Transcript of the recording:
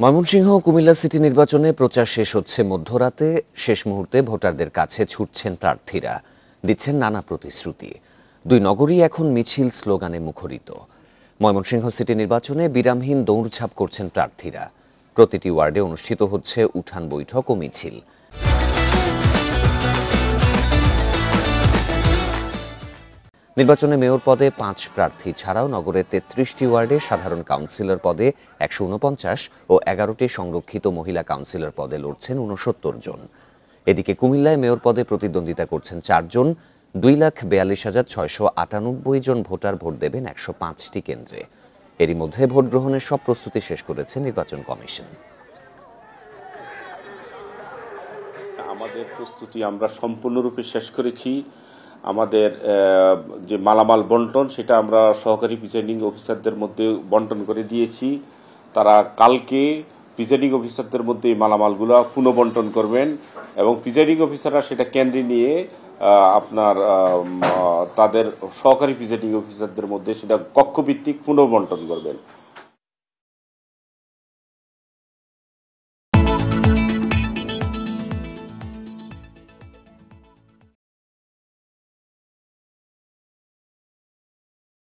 Mymensingh Comilla city নির্বাচনে প্রচার শেষ হচ্ছে মধ্যরাতে শেষ মুহূর্তে ভোটারদের কাছে ছুটছেন প্রার্থীরা দিচ্ছেন নানা প্রতিশ্রুতি দুই নগরী এখন মিছিল স্লোগানে মুখরিত ময়মনসিংহ সিটি নির্বাচনে বিরামহীন দৌড়ছাপ করছেন প্রার্থীরা প্রতিটি ওয়ার্ডে অনুষ্ঠিত হচ্ছে উঠান বৈঠক ও মিছিল নির্বাচনে মেয়র পদে পাঁচ প্রার্থী ছাড়াও নগরের তেত্রিশটি ওয়ার্ডে সাধারণ কাউন্সিলর পদে একশো উনপঞ্চাশ ও এগারোটি সংরক্ষিত মহিলা কাউন্সিলর পদে লড়ছেন উনসত্তর জন এদিকে কুমিল্লায় মেয়র পদে প্রতিদ্বন্দ্বিতা করছেন চারজন দুই লাখ বেয়াল্লিশ হাজার ছয়শো আটানব্বই জন ভোটার ভোট দেবেন একশো পাঁচটি কেন্দ্রে এরই মধ্যে ভোট গ্রহণের সব প্রস্তুতি শেষ করেছে নির্বাচন কমিশন আমাদের প্রস্তুতি আমরা সম্পূর্ণরূপে শেষ করেছি আমাদের যে মালামাল বন্টন সেটা আমরা সহকারী প্রিজাইডিং অফিসারদের মধ্যে বন্টন করে দিয়েছি তারা কালকে প্রিজাইডিং অফিসারদের মধ্যে এই মালামালগুলো পুনঃবন্টন করবেন এবং প্রিজাইডিং অফিসাররা সেটা কেন্দ্রে নিয়ে আপনার তাদের সহকারী প্রিজাইডিং অফিসারদের মধ্যে সেটা কক্ষভিত্তিক পুনর্বন্টন করবেন